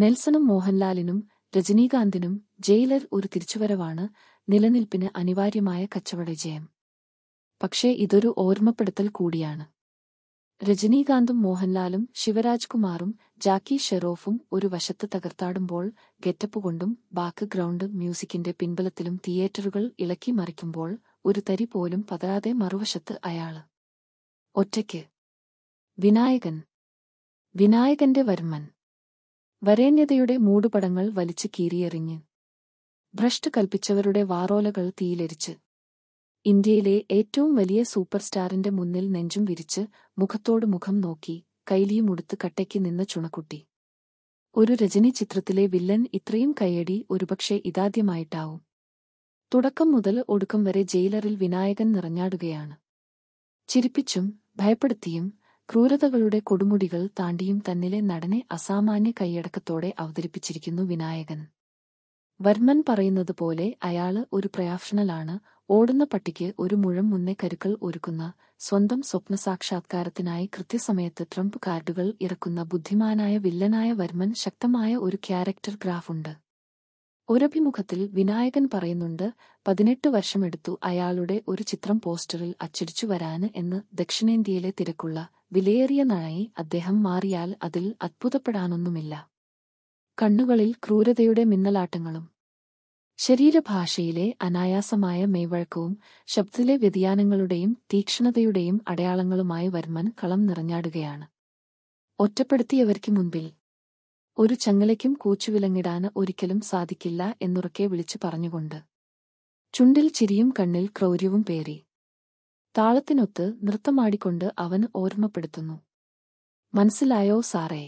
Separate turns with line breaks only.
നെൽസണും മോഹൻലാലിനും രജനീകാന്തിനും jailer ഒരു തിരിച്ചുവരവാണ് നിലനിൽപ്പിന് അനിവാര്യമായ കച്ചവട വിജയം പക്ഷേ ഇതൊരു ഓർമ്മപ്പെടുത്തൽ കൂടിയാണ് രജനീകാന്തും മോഹൻലാലും ശിവരാജ് കുമാറും ജാക്കി ഷെറോഫും ഒരു വശത്ത് തകർത്താടുമ്പോൾ ഗെറ്റപ്പ് കൊണ്ടും ബാക്ക് ഗ്രൗണ്ട് മ്യൂസിക്കിന്റെ പിൻബലത്തിലും തിയേറ്ററുകൾ ഇളക്കി മറിക്കുമ്പോൾ ഒരു തരി പോലും പതരാതെ മറുവശത്ത് അയാള് ഒറ്റയ്ക്ക് വിനായകൻ വിനായകന്റെ വർമ്മൻ വരേണ്യതയുടെ മൂടുപടങ്ങൾ വലിച്ചു കീറിയെറിഞ്ഞ് ഭ്രഷ്ട് കൽപ്പിച്ചവരുടെ വാറോലകൾ തീയിലരിച്ച് ഇന്ത്യയിലെ ഏറ്റവും വലിയ സൂപ്പർ സ്റ്റാറിന്റെ മുന്നിൽ നെഞ്ചും വിരിച്ച് മുഖത്തോട് മുഖം നോക്കി കൈലിയും ഉടുത്ത് കട്ടയ്ക്ക് നിന്ന ചുണക്കുട്ടി ഒരു രജനി ചിത്രത്തിലെ വില്ലൻ ഇത്രയും കയ്യടി ഒരുപക്ഷെ ഇതാദ്യമായിട്ടാവും തുടക്കം മുതൽ ഒടുക്കം വരെ ജയിലറിൽ വിനായകൻ നിറഞ്ഞാടുകയാണ് ചിരിപ്പിച്ചും ഭയപ്പെടുത്തിയും ക്രൂരതകളുടെ കൊടുമുടികൾ താണ്ടിയും തന്നിലെ നടനെ അസാമാന്യ കൈയടക്കത്തോടെ അവതരിപ്പിച്ചിരിക്കുന്നു വിനായകൻ വർമ്മൻ പറയുന്നത് പോലെ അയാള് ഒരു പ്രയാഫ്ഷണലാണ് ഓടുന്ന പട്ടിക്ക് ഒരു മുഴം മുന്നേ കരുക്കൾ ഒരുക്കുന്ന സ്വന്തം സ്വപ്നസാക്ഷാത്കാരത്തിനായി കൃത്യസമയത്ത് ട്രംപ് കാർഡുകൾ ഇറക്കുന്ന ബുദ്ധിമാനായ വില്ലനായ വർമ്മൻ ശക്തമായ ഒരു ക്യാരക്ടർ ഗ്രാഫുണ്ട് ഒരഭിമുഖത്തിൽ വിനായകൻ പറയുന്നുണ്ട് പതിനെട്ട് വർഷമെടുത്തു അയാളുടെ ഒരു ചിത്രം പോസ്റ്ററിൽ അച്ചടിച്ചു വരാന് എന്ന് ദക്ഷിണേന്ത്യയിലെ തിരക്കുള്ള വിലയേറിയ നായി അദ്ദേഹം മാറിയാൽ അതിൽ അത്ഭുതപ്പെടാനൊന്നുമില്ല കണ്ണുകളിൽ ക്രൂരതയുടെ മിന്നലാട്ടങ്ങളും ശരീരഭാഷയിലെ അനായാസമായ മെയ്വഴക്കവും ശബ്ദത്തിലെ വ്യതിയാനങ്ങളുടെയും തീക്ഷ്ണതയുടെയും അടയാളങ്ങളുമായി വർമ്മൻ കളം നിറഞ്ഞാടുകയാണ് ഒറ്റപ്പെടുത്തിയവർക്ക് മുൻപിൽ ഒരു ചങ്ങലയ്ക്കും കൂച്ചുവിലങ്ങിടാന് ഒരിക്കലും സാധിക്കില്ല എന്നുറക്കെ വിളിച്ചു പറഞ്ഞുകൊണ്ട് ചുണ്ടിൽ ചിരിയും കണ്ണിൽ ക്രൗര്യവും പേറി താളത്തിനൊത്ത് നൃത്തമാടിക്കൊണ്ട് അവന് ഓർമ്മപ്പെടുത്തുന്നു മനസ്സിലായോ സാറേ